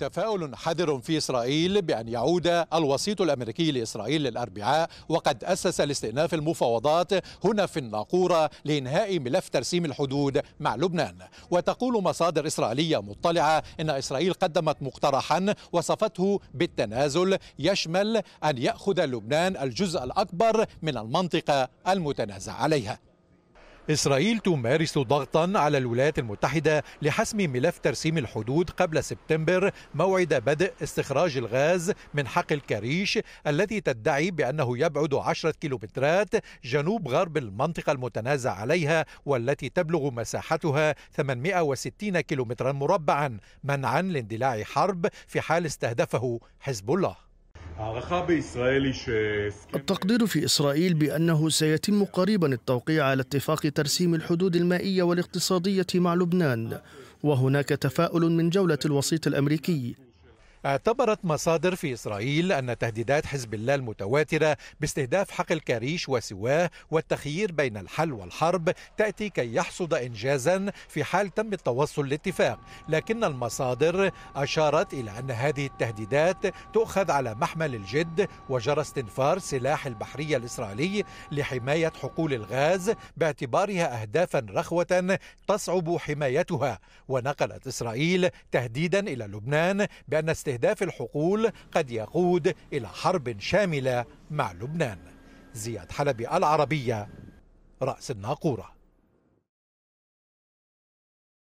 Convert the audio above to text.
تفاؤل حذر في إسرائيل بأن يعود الوسيط الأمريكي لإسرائيل للأربعاء وقد أسس لاستئناف المفاوضات هنا في الناقورة لإنهاء ملف ترسيم الحدود مع لبنان وتقول مصادر إسرائيلية مطلعة إن إسرائيل قدمت مقترحا وصفته بالتنازل يشمل أن يأخذ لبنان الجزء الأكبر من المنطقة المتنازع عليها إسرائيل تمارس ضغطا على الولايات المتحدة لحسم ملف ترسيم الحدود قبل سبتمبر موعد بدء استخراج الغاز من حقل الكريش الذي تدعي بأنه يبعد عشرة كيلومترات جنوب غرب المنطقة المتنازع عليها والتي تبلغ مساحتها 860 كيلومترا مربعا منعا لاندلاع حرب في حال استهدفه حزب الله التقدير في إسرائيل بأنه سيتم قريبا التوقيع على اتفاق ترسيم الحدود المائية والاقتصادية مع لبنان وهناك تفاؤل من جولة الوسيط الأمريكي اعتبرت مصادر في إسرائيل أن تهديدات حزب الله المتواترة باستهداف حقل كاريش وسواه والتخيير بين الحل والحرب تأتي كي يحصد إنجازا في حال تم التوصل لاتفاق لكن المصادر أشارت إلى أن هذه التهديدات تؤخذ على محمل الجد وجرى استنفار سلاح البحرية الإسرائيلي لحماية حقول الغاز باعتبارها أهدافا رخوة تصعب حمايتها ونقلت إسرائيل تهديدا إلى لبنان بأن استهداف الحقول قد يقود إلى حرب شاملة مع لبنان زياد حلبي العربية رأس الناقوره